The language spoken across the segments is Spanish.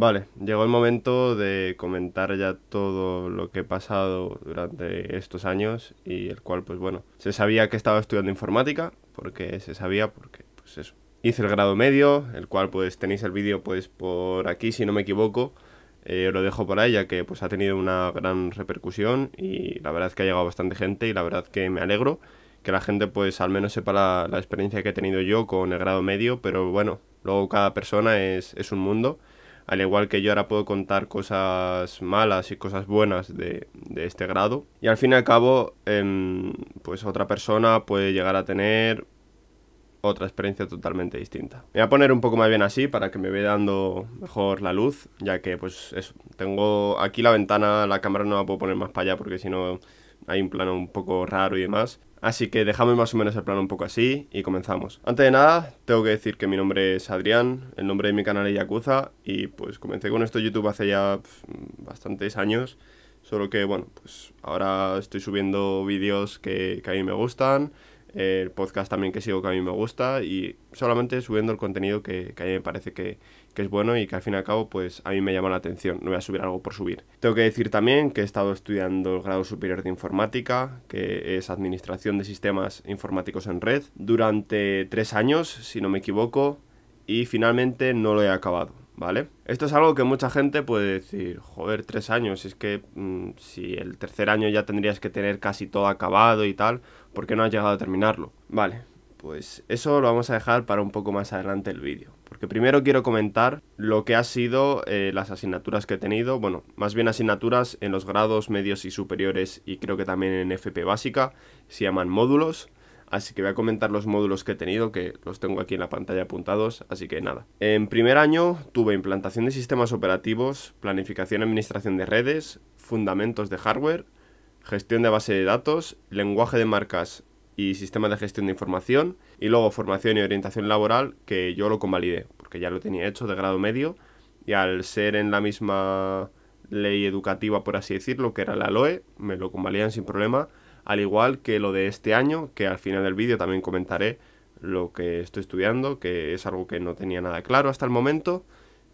Vale, llegó el momento de comentar ya todo lo que he pasado durante estos años y el cual, pues bueno, se sabía que estaba estudiando informática, porque se sabía, porque, pues eso. Hice el grado medio, el cual pues tenéis el vídeo pues por aquí, si no me equivoco. Eh, lo dejo por ahí ya que pues ha tenido una gran repercusión y la verdad es que ha llegado bastante gente y la verdad que me alegro que la gente pues al menos sepa la, la experiencia que he tenido yo con el grado medio, pero bueno, luego cada persona es, es un mundo al igual que yo ahora puedo contar cosas malas y cosas buenas de, este grado. Y al fin y al cabo, em, pues otra persona puede llegar a tener otra experiencia totalmente distinta. Me voy a poner un poco más bien así para que me vea dando mejor la luz, ya que pues eso, tengo aquí la ventana, la cámara no la puedo poner más para allá porque si no hay un plano un poco raro y demás. Así que dejamos más o menos el plano un poco así y comenzamos. Antes de nada, tengo que decir que mi nombre es Adrián, el nombre de mi canal es Yakuza y pues comencé con esto YouTube hace ya bastantes años. Solo que bueno, pues ahora estoy subiendo vídeos que a mí me gustan, el podcast también que sigo que a mí me gusta y solamente subiendo el contenido que, a mí me parece que, es bueno y que al fin y al cabo pues a mí me llama la atención, no voy a subir algo por subir. Tengo que decir también que he estado estudiando el grado superior de informática, que es administración de sistemas informáticos en red, durante tres años, si no me equivoco, y finalmente no lo he acabado. ¿Vale? Esto es algo que mucha gente puede decir, joder, tres años, es que mm, si el tercer año ya tendrías que tener casi todo acabado y tal, ¿Por qué no ha llegado a terminarlo? Vale, pues eso lo vamos a dejar para un poco más adelante el vídeo. Porque primero quiero comentar lo que ha sido eh, las asignaturas que he tenido, bueno, más bien asignaturas en los grados medios y superiores y creo que también en FP básica, se llaman módulos, así que voy a comentar los módulos que he tenido, que los tengo aquí en la pantalla apuntados, así que nada. En primer año tuve implantación de sistemas operativos, planificación y administración de redes, fundamentos de hardware, gestión de base de datos, lenguaje de marcas y sistema de gestión de información, y luego formación y orientación laboral, que yo lo convalidé, porque ya lo tenía hecho de grado medio, y al ser en la misma ley educativa, por así decirlo, que era la LOE, me lo convalidan sin problema, al igual que lo de este año, que al final del vídeo también comentaré lo que estoy estudiando, que es algo que no tenía nada claro hasta el momento,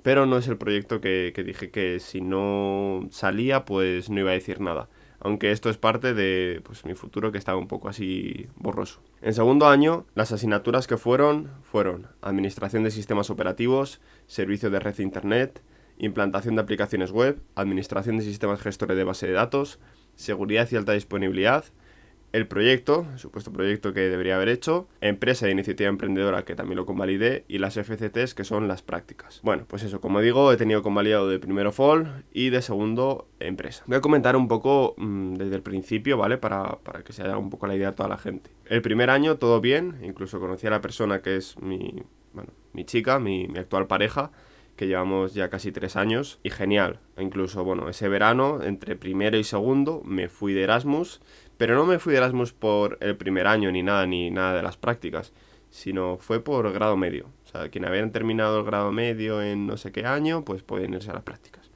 pero no es el proyecto que dije que si no salía, pues no iba a decir nada aunque esto es parte de pues, mi futuro que estaba un poco así borroso. En segundo año, las asignaturas que fueron fueron Administración de Sistemas Operativos, Servicio de Red Internet, Implantación de Aplicaciones Web, Administración de Sistemas Gestores de Base de Datos, Seguridad y Alta Disponibilidad, el proyecto, el supuesto proyecto que debería haber hecho, empresa de iniciativa emprendedora que también lo convalidé y las FCTs que son las prácticas. Bueno, pues eso, como digo, he tenido convalidado de primero fall y de segundo empresa. Voy a comentar un poco mm, desde el principio, ¿vale? Para, que se haga un poco la idea a toda la gente. El primer año todo bien, incluso conocí a la persona que es mi, bueno, mi chica, mi, mi actual pareja que llevamos ya casi tres años y genial. E incluso, bueno, ese verano, entre primero y segundo, me fui de Erasmus pero no me fui de Erasmus por el primer año ni nada, ni nada de las prácticas, sino fue por grado medio. O sea, quienes habían terminado el grado medio en no sé qué año, pues pueden irse a las prácticas.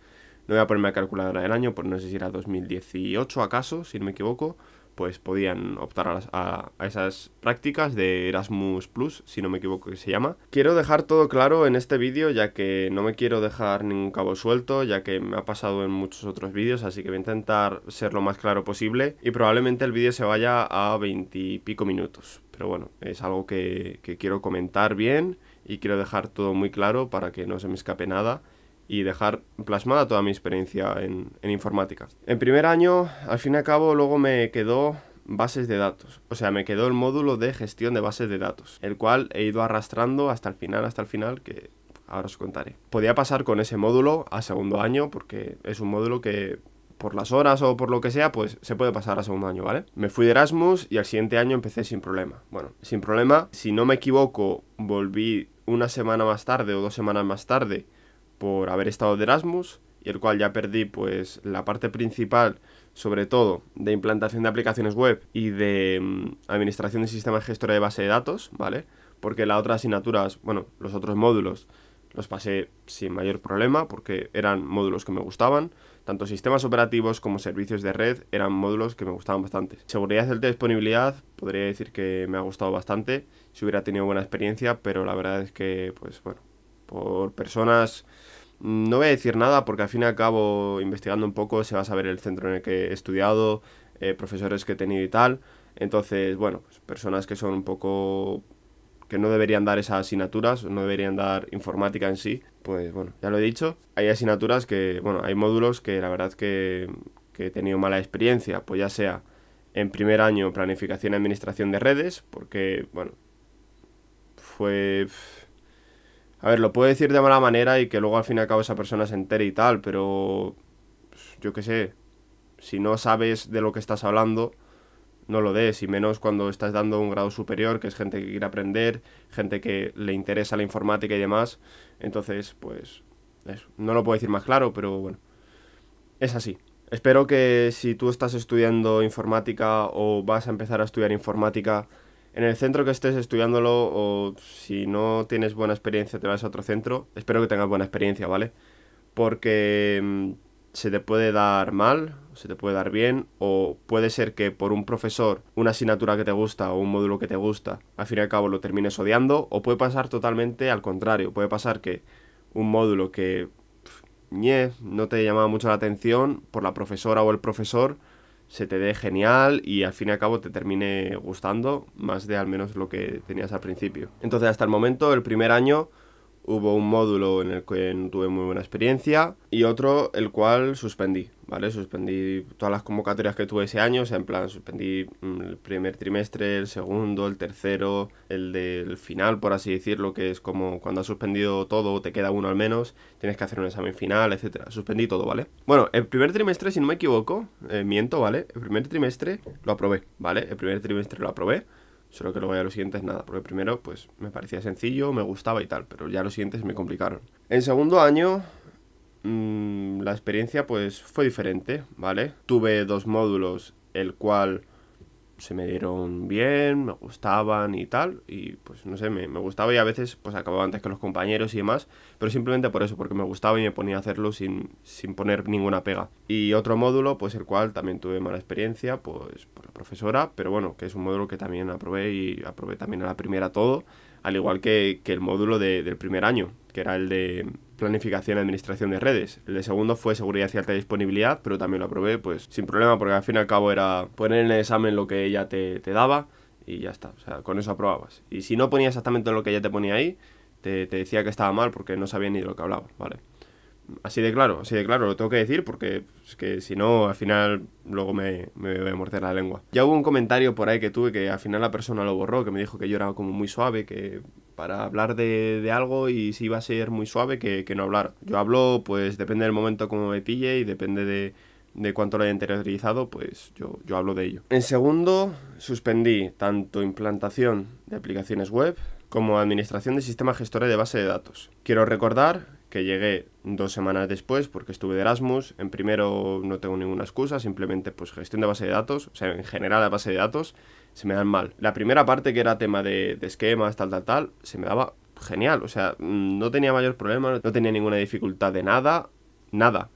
No voy a ponerme a calcular del año, por pues no sé si era 2018 acaso, si no me equivoco pues podían optar a, esas prácticas de Erasmus Plus, si no me equivoco que se llama. Quiero dejar todo claro en este vídeo, ya que no me quiero dejar ningún cabo suelto, ya que me ha pasado en muchos otros vídeos, así que voy a intentar ser lo más claro posible y probablemente el vídeo se vaya a veintipico minutos. Pero bueno, es algo que quiero comentar bien y quiero dejar todo muy claro para que no se me escape nada y dejar plasmada toda mi experiencia en, informática. En primer año, al fin y al cabo, luego me quedó bases de datos, o sea, me quedó el módulo de gestión de bases de datos, el cual he ido arrastrando hasta el final, hasta el final, que ahora os contaré. Podía pasar con ese módulo a segundo año, porque es un módulo que por las horas o por lo que sea, pues se puede pasar a segundo año, ¿vale? Me fui de Erasmus y al siguiente año empecé sin problema. Bueno, sin problema, si no me equivoco, volví una semana más tarde o dos semanas más tarde por haber estado de Erasmus y el cual ya perdí pues la parte principal sobre todo de implantación de aplicaciones web y de mm, administración de sistemas gestión de base de datos, ¿vale? Porque las otras asignaturas, bueno, los otros módulos los pasé sin mayor problema porque eran módulos que me gustaban, tanto sistemas operativos como servicios de red eran módulos que me gustaban bastante. Seguridad del disponibilidad, podría decir que me ha gustado bastante, si hubiera tenido buena experiencia, pero la verdad es que pues bueno, por personas, no voy a decir nada porque al fin y al cabo investigando un poco se va a saber el centro en el que he estudiado, eh, profesores que he tenido y tal. Entonces, bueno, pues personas que son un poco que no deberían dar esas asignaturas, no deberían dar informática en sí, pues bueno, ya lo he dicho, hay asignaturas que, bueno, hay módulos que la verdad que, que he tenido mala experiencia, pues ya sea en primer año planificación y administración de redes, porque, bueno, fue a ver, lo puedo decir de mala manera y que luego al fin y al cabo esa persona se entere y tal, pero pues, yo qué sé, si no sabes de lo que estás hablando, no lo des, y menos cuando estás dando un grado superior, que es gente que quiere aprender, gente que le interesa la informática y demás. Entonces, pues, eso. no lo puedo decir más claro, pero bueno, es así. Espero que si tú estás estudiando informática o vas a empezar a estudiar informática, en el centro que estés estudiándolo o si no tienes buena experiencia te vas a otro centro, espero que tengas buena experiencia, ¿vale? Porque mm, se te puede dar mal, se te puede dar bien, o puede ser que por un profesor, una asignatura que te gusta o un módulo que te gusta, al fin y al cabo lo termines odiando, o puede pasar totalmente al contrario, puede pasar que un módulo que no te llamaba mucho la atención por la profesora o el profesor, se te dé genial y al fin y al cabo te termine gustando más de al menos lo que tenías al principio. Entonces hasta el momento, el primer año hubo un módulo en el que no tuve muy buena experiencia y otro el cual suspendí, ¿vale? Suspendí todas las convocatorias que tuve ese año, o sea, en plan, suspendí mm, el primer trimestre, el segundo, el tercero, el del final, por así decirlo, que es como cuando has suspendido todo, te queda uno al menos, tienes que hacer un examen final, etc. Suspendí todo, ¿vale? Bueno, el primer trimestre, si no me equivoco, eh, miento, ¿vale? El primer trimestre lo aprobé, ¿vale? El primer trimestre lo aprobé. Solo que luego ya los siguientes nada, porque primero pues me parecía sencillo, me gustaba y tal, pero ya los siguientes me complicaron. En segundo año mm, la experiencia pues fue diferente, ¿vale? Tuve dos módulos, el cual se me dieron bien, me gustaban y tal, y pues no sé, me, gustaba y a veces pues acababa antes que los compañeros y demás, pero simplemente por eso, porque me gustaba y me ponía a hacerlo sin, poner ninguna pega. Y otro módulo, pues el cual también tuve mala experiencia, pues por la profesora, pero bueno, que es un módulo que también aprobé y aprobé también a la primera todo, al igual que, el módulo del primer año, que era el de planificación y administración de redes. El de segundo fue seguridad y alta disponibilidad, pero también lo aprobé pues sin problema porque al fin y al cabo era poner en el examen lo que ella te, daba y ya está, o sea, con eso aprobabas. Y si no ponía exactamente lo que ella te ponía ahí, te, decía que estaba mal porque no sabía ni de lo que hablaba, ¿vale? Así de claro, así de claro, lo tengo que decir porque es pues, que si no, al final luego me, me voy a morder la lengua. Ya hubo un comentario por ahí que tuve que al final la persona lo borró, que me dijo que yo era como muy suave, que para hablar de, algo y si iba a ser muy suave que, no hablar. Yo hablo, pues depende del momento como me pille y depende de, de cuánto lo haya interiorizado, pues yo, yo hablo de ello. En segundo, suspendí tanto implantación de aplicaciones web como administración de sistemas gestores de base de datos. Quiero recordar que llegué dos semanas después porque estuve de Erasmus. En primero no tengo ninguna excusa, simplemente pues gestión de base de datos, o sea, en general la base de datos se me dan mal. La primera parte, que era tema de, esquemas, tal, tal, tal, se me daba genial. O sea, mm, no tenía mayor problema, no tenía ninguna dificultad de nada. Nada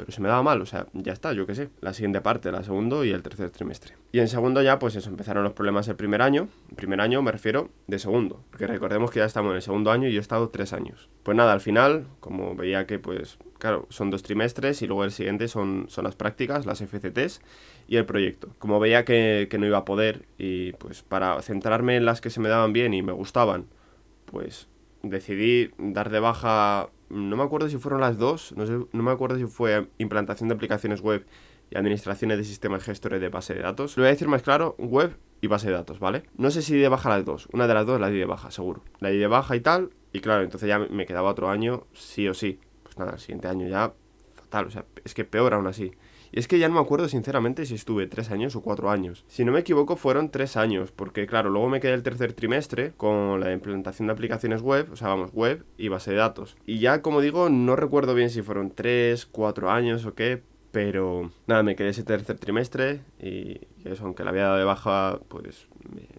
pero se me daba mal, o sea, ya está, yo qué sé. La siguiente parte, la segundo y el tercer trimestre. Y en segundo ya, pues eso, empezaron los problemas el primer año. primer año me refiero de segundo, porque recordemos que ya estamos en el segundo año y yo he estado tres años. Pues nada, al final, como veía que, pues, claro, son dos trimestres y luego el siguiente son, son las prácticas, las FCTs y el proyecto. Como veía que, que no iba a poder y pues para centrarme en las que se me daban bien y me gustaban, pues decidí dar de baja no me acuerdo si fueron las dos, no, no me acuerdo si fue implantación de aplicaciones web y administraciones de sistemas gestores de base de datos. Lo voy a decir más claro, web y base de datos, ¿vale? No sé si de baja las dos, una de las dos la di de baja, seguro. La di de baja y tal, y claro, entonces ya me quedaba otro año, sí o sí. Pues nada, el siguiente año ya, fatal, o sea, es que peor aún así. Y es que ya no me acuerdo sinceramente si estuve tres años o cuatro años. Si no me equivoco fueron tres años, porque claro, luego me quedé el tercer trimestre con la implementación de aplicaciones web, o sea, vamos, web y base de datos. Y ya, como digo, no recuerdo bien si fueron tres, cuatro años o qué, pero nada, me quedé ese tercer trimestre y eso, aunque la había dado de baja, pues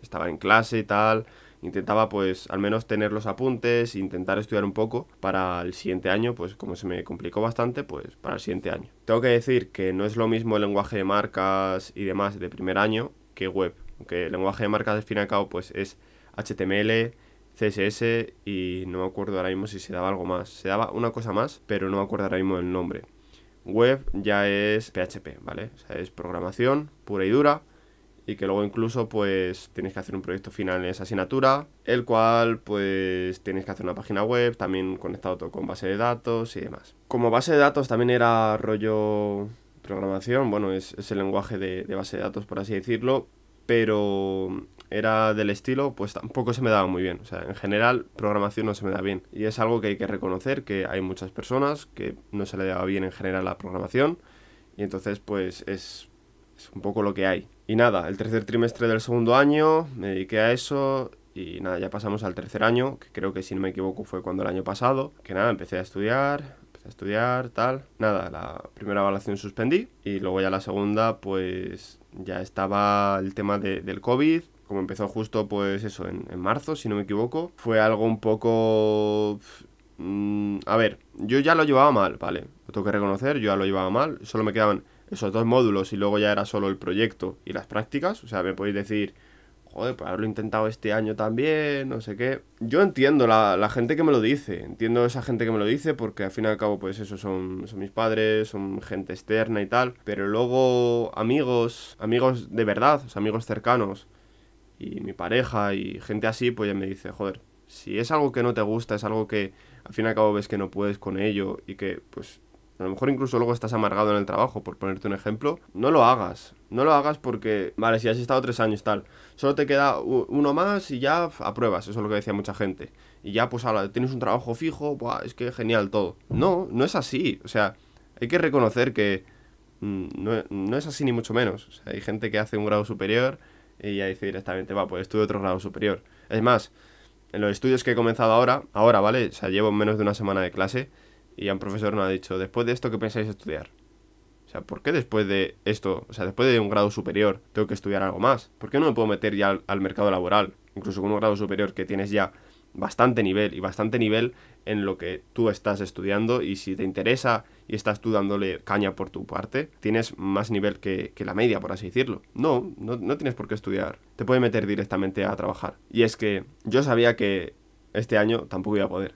estaba en clase y tal, intentaba pues al menos tener los apuntes, intentar estudiar un poco para el siguiente año, pues como se me complicó bastante, pues para el siguiente año. Tengo que decir que no es lo mismo el lenguaje de marcas y demás de primer año que web, aunque el lenguaje de marcas de fin y al cabo pues es HTML, CSS y no me acuerdo ahora mismo si se daba algo más. Se daba una cosa más, pero no me acuerdo ahora mismo el nombre. Web ya es PHP, ¿vale? O sea, es programación pura y dura y que luego incluso pues tienes que hacer un proyecto final en esa asignatura, el cual pues tienes que hacer una página web, también conectado todo con base de datos y demás. Como base de datos también era rollo programación, bueno, es, el lenguaje de, base de datos por así decirlo, pero era del estilo, pues tampoco se me daba muy bien. O sea, en general, programación no se me da bien. Y es algo que hay que reconocer, que hay muchas personas que no se le daba bien en general la programación. Y entonces, pues es, es un poco lo que hay. Y nada, el tercer trimestre del segundo año me dediqué a eso y nada, ya pasamos al tercer año, que creo que si no me equivoco fue cuando el año pasado, que nada, empecé a estudiar, empecé a estudiar, tal. Nada, la primera evaluación suspendí y luego ya la segunda pues ya estaba el tema del COVID, como empezó justo pues eso, en, en marzo, si no me equivoco, fue algo un poco mm, a ver, yo ya lo llevaba mal, ¿vale? Lo tengo que reconocer, yo ya lo llevaba mal. Solo me quedaban esos dos módulos y luego ya era solo el proyecto y las prácticas. O sea, me podéis decir, joder, pues haberlo intentado este año también, no sé qué. Yo entiendo la, gente que me lo dice, entiendo esa gente que me lo dice porque al fin y al cabo, pues eso son, son mis padres, son gente externa y tal. Pero luego amigos, amigos de verdad, o sea, amigos cercanos y mi pareja y gente así, pues ya me dice, joder, si es algo que no te gusta, es algo que al fin y al cabo ves que no puedes con ello y que pues a lo mejor incluso luego estás amargado en el trabajo, por ponerte un ejemplo, no lo hagas. No lo hagas porque, vale, si has estado tres años tal, solo te queda uno más y ya apruebas, eso es lo que decía mucha gente. Y ya pues ahora tienes un trabajo fijo, Buah, es que genial todo. No, no es así. O sea, hay que reconocer que mm, e, no, es así ni mucho menos. O sea, hay gente que hace un grado superior y ya dice directamente, va, pues estudio otro grado superior. Es más, en los estudios que he comenzado ahora, ahora, ¿vale? O sea, llevo menos de una semana de clase y ya un profesor me ha dicho, después de esto, ¿qué pensáis estudiar? O sea, ¿por qué después de esto, o sea, después de un grado superior, tengo que estudiar algo más? ¿Por qué no me puedo meter ya al, mercado laboral? Incluso con un grado superior que tienes ya bastante nivel y bastante nivel en lo que tú estás estudiando y si te interesa y estás tú dándole caña por tu parte, tienes más nivel que, la media, por así decirlo. No, no, no, tienes por qué estudiar, te puede meter directamente a trabajar. Y es que yo sabía que este año tampoco iba a poder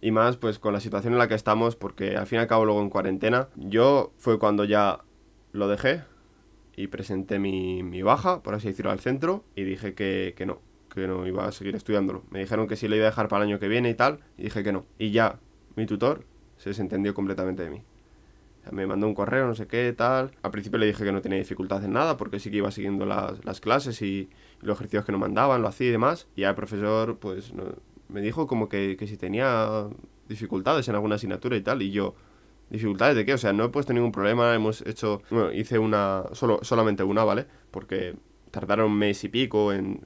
y más pues con la situación en la que estamos porque al fin y al cabo luego en cuarentena yo fue cuando ya lo dejé y presenté mi, baja, por así decirlo, al centro y dije que, no, que no iba a seguir estudiándolo. Me dijeron que sí lo iba a dejar para el año que viene y tal y dije que no. Y ya mi tutor se desentendió completamente de mí. O me mandó un correo, no sé qué, tal. Al principio le dije que no tenía dificultad en nada porque sí que iba siguiendo las, clases y, los ejercicios que nos mandaban, lo hacía y demás. Y al profesor, pues, me dijo como que, si tenía dificultades en alguna asignatura y tal, y yo, dificultades de qué, o sea, no he puesto ningún problema, hemos hecho, bueno, hice una, solo, solamente una, ¿vale? Porque tardaron un mes y pico en,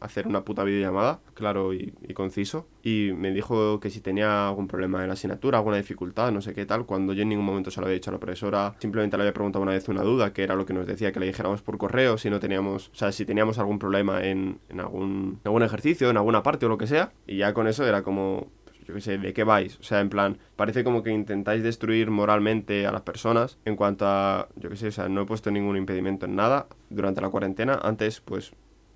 hacer una puta videollamada, claro y, conciso. Y me dijo que si tenía algún problema en la asignatura, alguna dificultad, no sé qué tal, cuando yo en ningún momento se lo había dicho a la profesora, simplemente le había preguntado una vez una duda, que era lo que nos decía que le dijéramos por correo, si no teníamos, o sea, si teníamos algún problema en, en algún, en algún ejercicio, en alguna parte o lo que sea. Y ya con eso era como, yo qué sé, ¿de qué vais? O sea, en plan, parece como que intentáis destruir moralmente a las personas en cuanto a, yo qué sé, o sea, no he puesto ningún impedimento en nada durante la cuarentena. Antes, pues,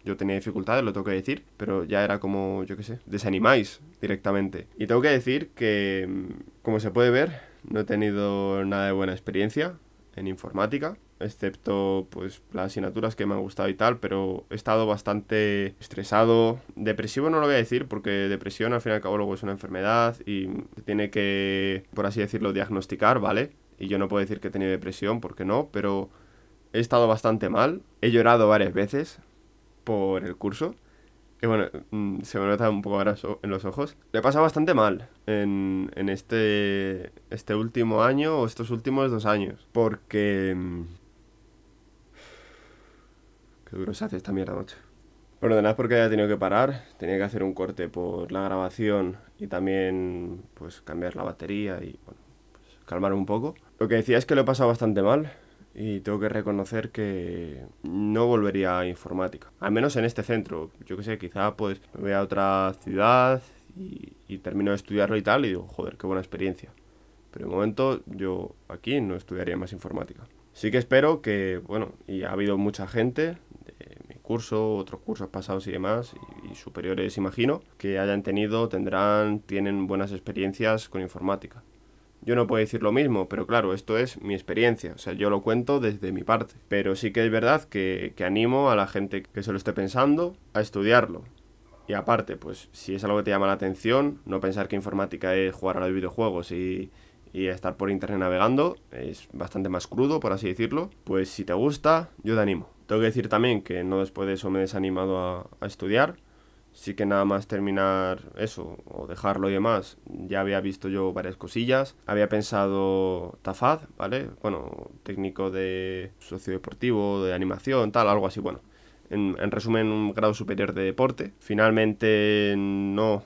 yo tenía dificultades, lo tengo que decir, pero ya era como, yo qué sé, desanimáis directamente. Y tengo que decir que, mm, como se puede ver, no he tenido nada de buena experiencia en informática excepto pues las asignaturas que me han gustado y tal, pero he estado bastante estresado. Depresivo no lo voy a decir porque depresión al fin y al cabo luego es una enfermedad y tiene que, por así decirlo, diagnosticar, ¿vale? Y yo no puedo decir que he tenido depresión porque no, pero he estado bastante mal. He llorado varias veces por el curso. Y bueno, mm, se me nota un poco ahora en los ojos. Le pasa bastante mal en, en este, este último año o estos últimos dos años. Porque mm, duro se hace esta mierda, noche. Bueno, de porque haya tenido que parar, tenía que hacer un corte por la grabación y también pues cambiar la batería y bueno, pues, calmar un poco. Lo que decía es que lo he pasado bastante mal y tengo que reconocer que no volvería a informática, al menos en este centro. Yo que sé, quizá pues me voy a otra ciudad y, y termino de estudiarlo y tal y digo, joder, qué buena experiencia. Pero de momento yo aquí no estudiaría más informática. Sí que espero que, bueno, y ha habido mucha gente curso, otros cursos pasados y demás, y, superiores, imagino, que hayan tenido, tendrán, tienen buenas experiencias con informática. Yo no puedo decir lo mismo, pero claro, esto es mi experiencia, o sea, yo lo cuento desde mi parte. Pero sí que es verdad que, animo a la gente que se lo esté pensando a estudiarlo. Y aparte, pues si es algo que te llama la atención, no pensar que informática es jugar a los videojuegos y, y estar por internet navegando, es bastante más crudo, por así decirlo. Pues si te gusta, yo te animo. Tengo que decir también que no después de eso me he desanimado a, estudiar. Sí que nada más terminar eso o dejarlo y demás, ya había visto yo varias cosillas. Había pensado Tafad, ¿vale? Bueno, técnico de sociodeportivo, de animación, tal, algo así, bueno. En, en, resumen, un grado superior de deporte. Finalmente no,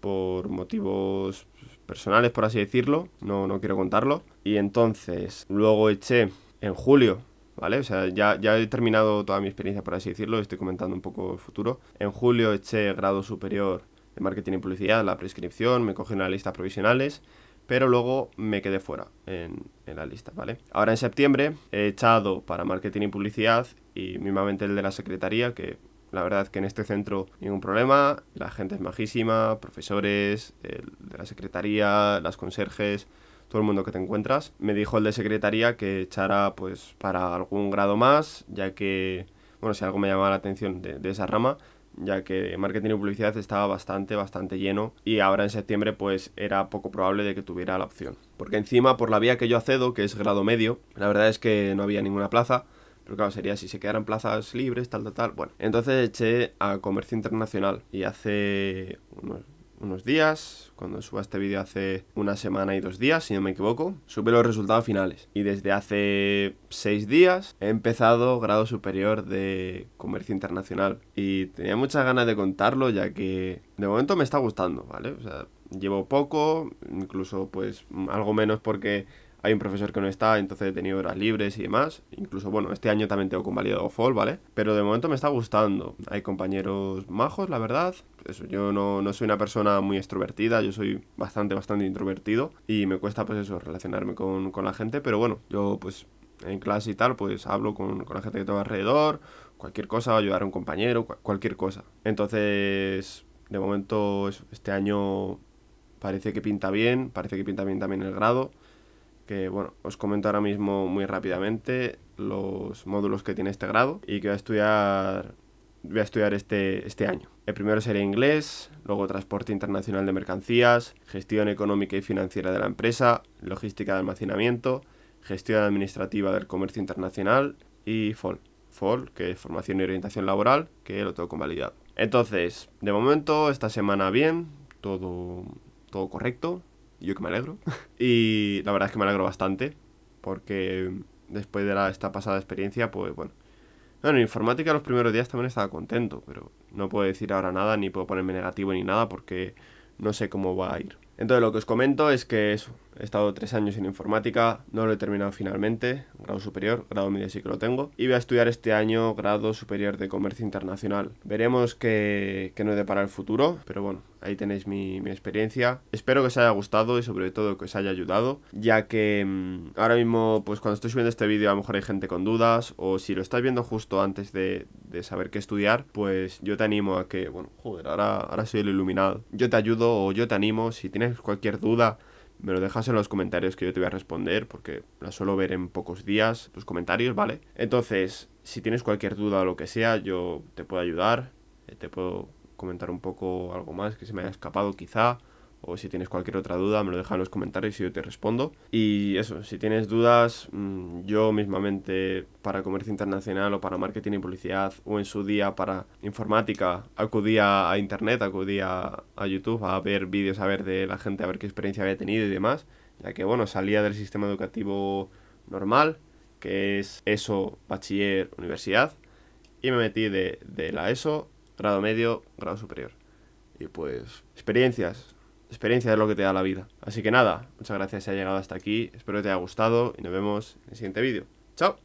por motivos personales, por así decirlo, no, no quiero contarlo. Y entonces, luego eché en julio ¿vale? O sea, ya, he terminado toda mi experiencia, por así decirlo, estoy comentando un poco el futuro. En julio eché grado superior de marketing y publicidad, la prescripción, me cogí las lista provisionales, pero luego me quedé fuera en, la lista, ¿vale? Ahora en septiembre he echado para marketing y publicidad y mismamente el de la secretaría, que la verdad que en este centro ningún problema, la gente es majísima, profesores, el de la secretaría, las conserjes, todo el mundo que te encuentras. Me dijo el de secretaría que echara pues para algún grado más, ya que, bueno, si algo me llamaba la atención de, esa rama, ya que marketing y publicidad estaba bastante, bastante lleno y ahora en septiembre pues era poco probable de que tuviera la opción. Porque encima por la vía que yo accedo, que es grado medio, la verdad es que no había ninguna plaza, pero claro, sería si se quedaran plazas libres, tal, tal, tal. Bueno, entonces eché a comercio internacional y hace unos días, cuando suba este vídeo hace una semana y dos días, si no me equivoco, sube los resultados finales. Y desde hace seis días he empezado grado superior de comercio internacional. Y tenía muchas ganas de contarlo, ya que de momento me está gustando, ¿vale? O sea, llevo poco, incluso pues algo menos porque hay un profesor que no está, entonces he tenido horas libres y demás. Incluso, bueno, este año también tengo convalidado fall, ¿vale? Pero de momento me está gustando. Hay compañeros majos, la verdad. Eso, yo no, soy una persona muy extrovertida, yo soy bastante, bastante introvertido y me cuesta, pues eso, relacionarme con, la gente, pero bueno, yo pues en clase y tal, pues hablo con, con la gente que tengo alrededor, cualquier cosa, ayudar a un compañero, cualquier cosa. Entonces, de momento, este año parece que pinta bien, parece que pinta bien también el grado que bueno, os comento ahora mismo muy rápidamente los módulos que tiene este grado y que voy a estudiar, a estudiar este, este año. El primero sería inglés, luego transporte internacional de mercancías, gestión económica y financiera de la empresa, logística de almacenamiento, gestión administrativa del comercio internacional y FOL. FOL, que es formación y orientación laboral, que lo tengo convalidado. Entonces, de momento, esta semana bien, todo, todo correcto, yo que me alegro. Y la verdad es que me alegro bastante, porque después de la, esta pasada experiencia, pues bueno. Bueno, en informática los primeros días también estaba contento, pero no puedo decir ahora nada, ni puedo ponerme negativo ni nada, porque no sé cómo va a ir. Entonces lo que os comento es que he estado tres años en informática, no lo he terminado finalmente, grado superior, grado medio sí que lo tengo, y voy a estudiar este año grado superior de comercio internacional. Veremos no qué de depara el futuro, pero bueno, ahí tenéis mi, experiencia. Espero que os haya gustado y sobre todo que os haya ayudado, ya que mm, ahora mismo, pues cuando estoy subiendo este vídeo a lo mejor hay gente con dudas, o si lo estáis viendo justo antes de, de saber qué estudiar, pues yo te animo a que, bueno, joder, ahora, ahora soy el iluminado. Yo te ayudo o yo te animo, si tienes cualquier duda, me lo dejas en los comentarios que yo te voy a responder, porque la suelo ver en pocos días, tus comentarios, ¿vale? Entonces, si tienes cualquier duda o lo que sea, yo te puedo ayudar, eh, te puedo comentar un poco algo más que se me haya escapado quizá o si tienes cualquier otra duda, me lo deja en los comentarios y yo te respondo. Y eso, si tienes dudas, mm, yo mismamente para comercio internacional o para marketing y publicidad, o en su día para informática, acudía a internet, acudía a YouTube a ver vídeos, a ver de la gente, a ver qué experiencia había tenido y demás, ya que bueno, salía del sistema educativo normal, que es ESO, bachiller, universidad, y me metí de, de la ESO, grado medio, grado superior. Y pues experiencias, experiencia es lo que te da la vida. Así que nada, muchas gracias si ha llegado hasta aquí, espero que te haya gustado y nos vemos en el siguiente vídeo. ¡Chao!